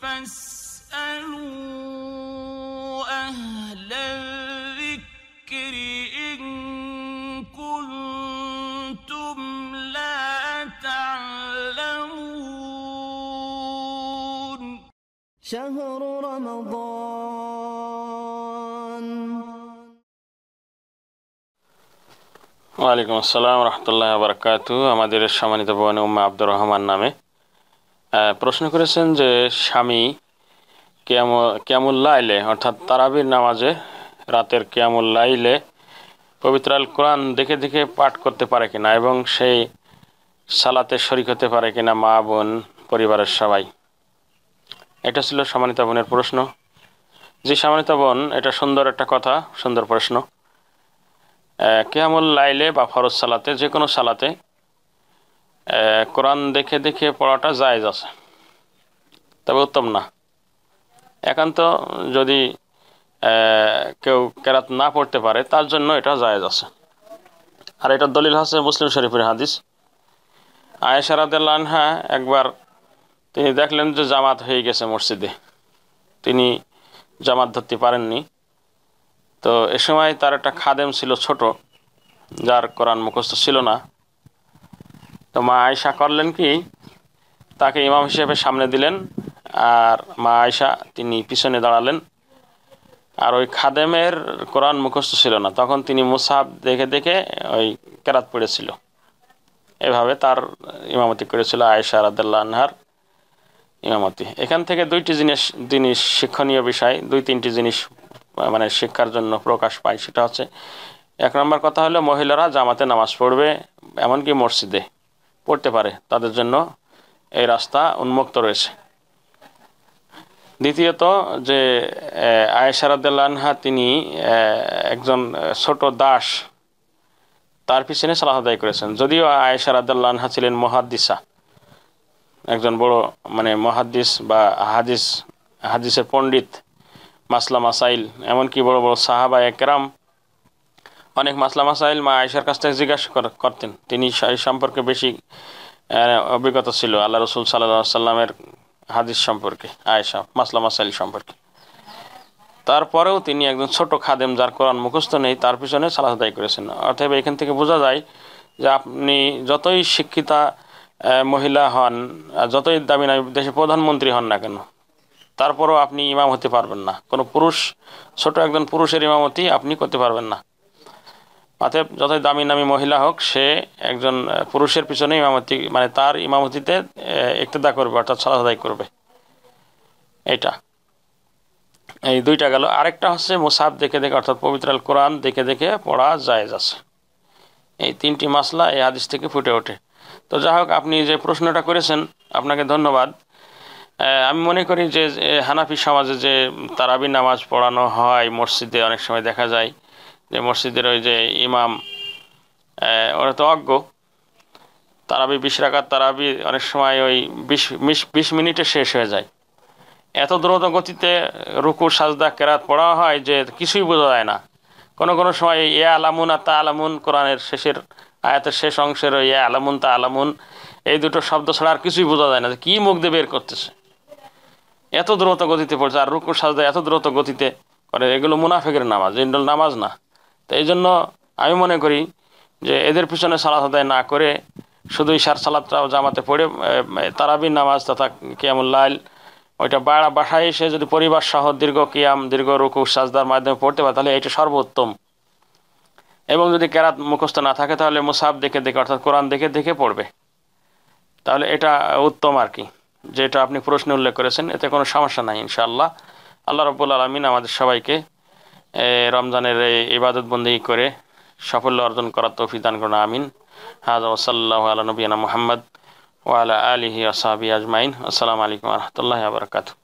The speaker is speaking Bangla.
فاسألوا أهل الذكر إن كنتم لا تعلمون شهر رمضان ওয়ালাইকুম আসসালাম রহমতুল্লাহ বারকাতু আমাদের সম্মানিত বোন উম্মা আব্দুর রহমান নামে প্রশ্ন করেছেন যে স্বামী কেমন লাইলে অর্থাৎ তারাবির নামাজে রাতের কেমন লাইলে পবিত্র আল কোরআন দেখে দেখে পাঠ করতে পারে কিনা এবং সেই সালাতে শরিক হতে পারে কিনা মা বোন পরিবারের সবাই এটা ছিল সম্মানিত বোনের প্রশ্ন জি সম্মানিত বোন এটা সুন্দর একটা কথা সুন্দর প্রশ্ন কেয়ামুল লাইলে বা ফরজ সালাতে যে কোনো সালাতে কোরআন দেখে দেখে পড়াটা জায়জ আছে তবে উত্তম না একান্ত যদি কেউ কেরাত না পড়তে পারে তার জন্য এটা জায়েজ আছে আর এটা দলিল আছে মুসলিম শরীফের হাদিস আয়েশারাদহা একবার তিনি দেখলেন যে জামাত হয়ে গেছে মসজিদে তিনি জামাত ধরতে পারেননি তো এ সময় তার একটা খাদেম ছিল ছোট যার কোরআন মুখস্থ ছিল না তো মা আয়সা করলেন কি তাকে ইমাম হিসেবে সামনে দিলেন আর মা আয়সা তিনি পিছনে দাঁড়ালেন আর ওই খাদেমের কোরআন মুখস্থ ছিল না তখন তিনি মুসাহ দেখে দেখে ওই কেরাত পড়েছিল এভাবে তার ইমামতি করেছিল আয়েশা রাদাল্লা আনহার ইমামতি এখান থেকে দুইটি জিনিস জিনিস শিক্ষণীয় বিষয় দুই তিনটি জিনিস মানে শিক্ষার জন্য প্রকাশ পায় সেটা হচ্ছে এক নম্বর কথা হলো মহিলারা জামাতে নামাজ পড়বে এমনকি মসজিদে পড়তে পারে তাদের জন্য এই রাস্তা উন্মুক্ত রয়েছে দ্বিতীয়ত যে আনহা তিনি একজন ছোট দাস তার পিছনে সালাহ আদায় করেছেন যদিও আনহা ছিলেন মহাদ্দিসা একজন বড় মানে মহাদ্দিস বা হাদিস হাদিসের পণ্ডিত মাসলা মাসাইল এমনকি বড় বড় সাহাবা একরাম অনেক মাসলা মাসাইল মা আয়েশার কাছ থেকে জিজ্ঞাসা করতেন তিনি এই সম্পর্কে বেশি অভিজ্ঞতা ছিল আল্লাহ রসুল সাল্লা সাল্লামের হাদিস সম্পর্কে আয়েশা মাসলা মাসাইল সম্পর্কে তারপরেও তিনি একজন ছোট খাদেম যার কোরআন মুখস্থ নেই তার পিছনে সালাহ দায়ী করেছেন অর্থাৎ এখান থেকে বোঝা যায় যে আপনি যতই শিক্ষিতা মহিলা হন যতই দামি না দেশে প্রধানমন্ত্রী হন না কেন তারপরও আপনি ইমাম হতে পারবেন না কোনো পুরুষ ছোট একজন পুরুষের ইমামতি আপনি করতে পারবেন না অতএব যতই দামি নামি মহিলা হোক সে একজন পুরুষের পিছনে ইমামতি মানে তার ইমামতিতে একটেদা করবে অর্থাৎ সাদাদাই করবে এটা এই দুইটা গেল আরেকটা হচ্ছে মোসাফ দেখে দেখে অর্থাৎ পবিত্র কোরআন দেখে দেখে পড়া জায়েজ আছে এই তিনটি মাসলা এই হাদিস থেকে ফুটে ওঠে তো যাই হোক আপনি যে প্রশ্নটা করেছেন আপনাকে ধন্যবাদ আমি মনে করি যে হানাফি সমাজে যে তারাবি নামাজ পড়ানো হয় মসজিদে অনেক সময় দেখা যায় যে মসজিদের ওই যে ইমাম ওরা তো অজ্ঞ তারাবি বিশ রাখার তারাবি অনেক সময় ওই বিশ বিশ বিশ মিনিটে শেষ হয়ে যায় এত দ্রুত গতিতে রুকু সাজদা কেরাত পড়া হয় যে কিছুই বোঝা যায় না কোনো কোনো সময় এ আলামুন আর তা আলামুন কোরআনের শেষের আয়াতের শেষ অংশের ওই এ আলামুন তা আলামুন এই দুটো শব্দ ছাড়া আর কিছুই বোঝা যায় না কী মুখ দিয়ে বের করতেছে এত দ্রুত গতিতে পড়ছে আর রুকু সাজদা এত দ্রুত গতিতে করে এগুলো মুনাফেকের নামাজ এগুলো নামাজ না তো এই জন্য আমি মনে করি যে এদের পিছনে সালাত আদায় না করে শুধু ইশার সালাদটা জামাতে পড়ে তারাবির নামাজ তথা কিয়ামুল্লাইল ওইটা বাড়া বাসায় এসে যদি পরিবার সহ দীর্ঘ কিয়াম দীর্ঘ রুকু সাজদার মাধ্যমে পড়তে পারে তাহলে এটা সর্বোত্তম এবং যদি কেরাত মুখস্থ না থাকে তাহলে মুসাব দেখে দেখে অর্থাৎ কোরআন দেখে দেখে পড়বে তাহলে এটা উত্তম আর কি যেটা আপনি প্রশ্নে উল্লেখ করেছেন এতে কোনো সমস্যা নাই ইনশাআল্লাহ আল্লাহ রবুল্লা আলমিন আমাদের সবাইকে রমজানের ইবাদত বন্দী করে সাফল্য অর্জন করার তৌফি দান করুন আমিন হাজ ওসাল্লাহ আলা মোহাম্মদ ওয়ালা আলহি আসাহাবি আজমাইন আসসালামু আলাইকুম রহমতুল্লাহ আবরকাতু